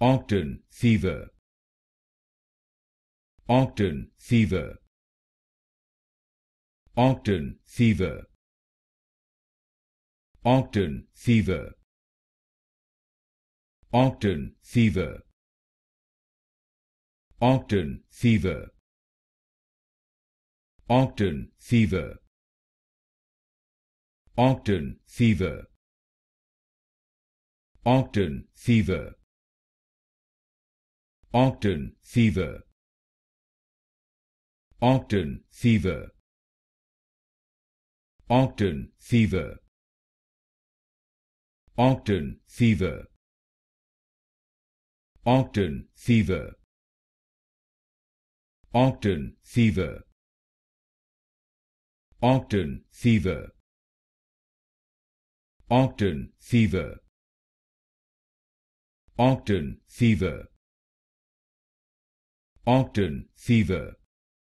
Ogden fever. Ogden fever. Ogden fever. Ogden fever. Ogden fever. Ogden fever. Ogden fever. Ogden fever. Ogden fever. Ogden fever. Ogden fever. Ogden fever. Ogden fever. Ogden fever. Ogden fever. Ogden fever. Ogden fever. Ogden fever. Ogden fever